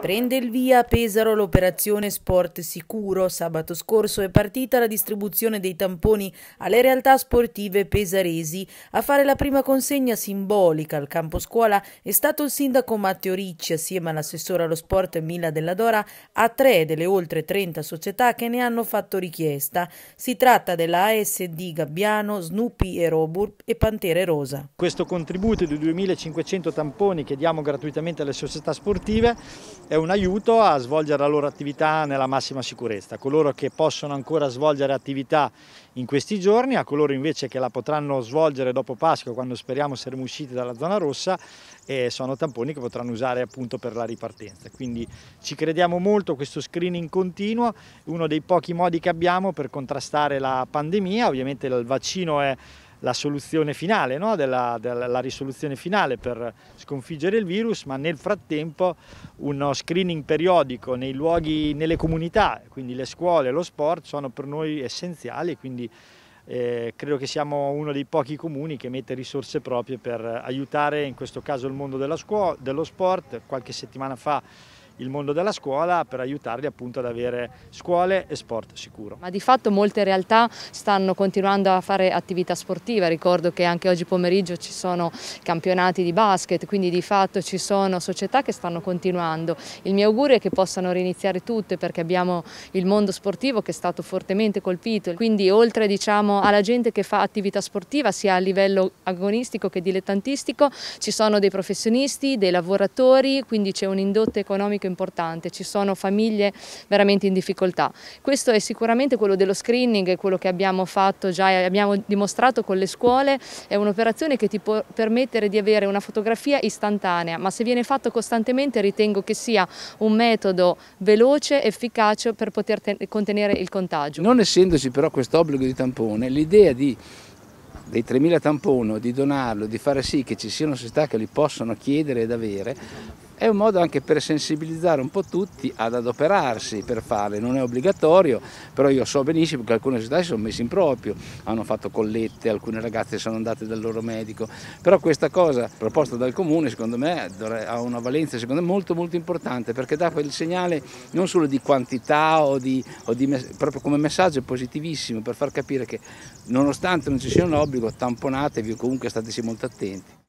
Prende il via a Pesaro l'operazione Sport Sicuro. Sabato scorso è partita la distribuzione dei tamponi alle realtà sportive pesaresi. A fare la prima consegna simbolica al campo scuola è stato il sindaco Matteo Ricci assieme all'assessore allo sport Mila Della Dora a tre delle oltre 30 società che ne hanno fatto richiesta. Si tratta della ASD Gabbiano, Snoopy e Robur e Pantere Rosa. Questo contributo di 2500 tamponi che diamo gratuitamente alle società sportive è un aiuto a svolgere la loro attività nella massima sicurezza, a coloro che possono ancora svolgere attività in questi giorni, a coloro invece che la potranno svolgere dopo Pasqua quando speriamo saremo usciti dalla zona rossa e eh, sono tamponi che potranno usare appunto per la ripartenza. Quindi ci crediamo molto, questo screening continuo, uno dei pochi modi che abbiamo per contrastare la pandemia, ovviamente il vaccino è la soluzione finale, no? della, della risoluzione finale per sconfiggere il virus, ma nel frattempo uno screening periodico nei luoghi, nelle comunità, quindi le scuole, lo sport, sono per noi essenziali, quindi eh, credo che siamo uno dei pochi comuni che mette risorse proprie per aiutare in questo caso il mondo della scuola, dello sport. Qualche settimana fa il mondo della scuola per aiutarli appunto ad avere scuole e sport sicuro. Ma di fatto molte realtà stanno continuando a fare attività sportiva, ricordo che anche oggi pomeriggio ci sono campionati di basket, quindi di fatto ci sono società che stanno continuando. Il mio augurio è che possano riniziare tutte perché abbiamo il mondo sportivo che è stato fortemente colpito, quindi oltre diciamo, alla gente che fa attività sportiva sia a livello agonistico che dilettantistico ci sono dei professionisti, dei lavoratori, quindi c'è un indotto economico economico importante, ci sono famiglie veramente in difficoltà. Questo è sicuramente quello dello screening, quello che abbiamo fatto già e abbiamo dimostrato con le scuole, è un'operazione che ti può permettere di avere una fotografia istantanea, ma se viene fatto costantemente ritengo che sia un metodo veloce, efficace per poter contenere il contagio. Non essendoci però questo obbligo di tampone, l'idea di dei 3.000 tamponi, di donarlo, di fare sì che ci siano società che li possano chiedere ed avere, è un modo anche per sensibilizzare un po' tutti ad adoperarsi per fare, non è obbligatorio, però io so benissimo che alcune società si sono messe in proprio, hanno fatto collette, alcune ragazze sono andate dal loro medico, però questa cosa proposta dal comune secondo me ha una valenza secondo me molto molto importante perché dà quel segnale non solo di quantità o di, o di proprio come messaggio positivissimo per far capire che nonostante non ci sia un obbligo tamponatevi o comunque stateci molto attenti.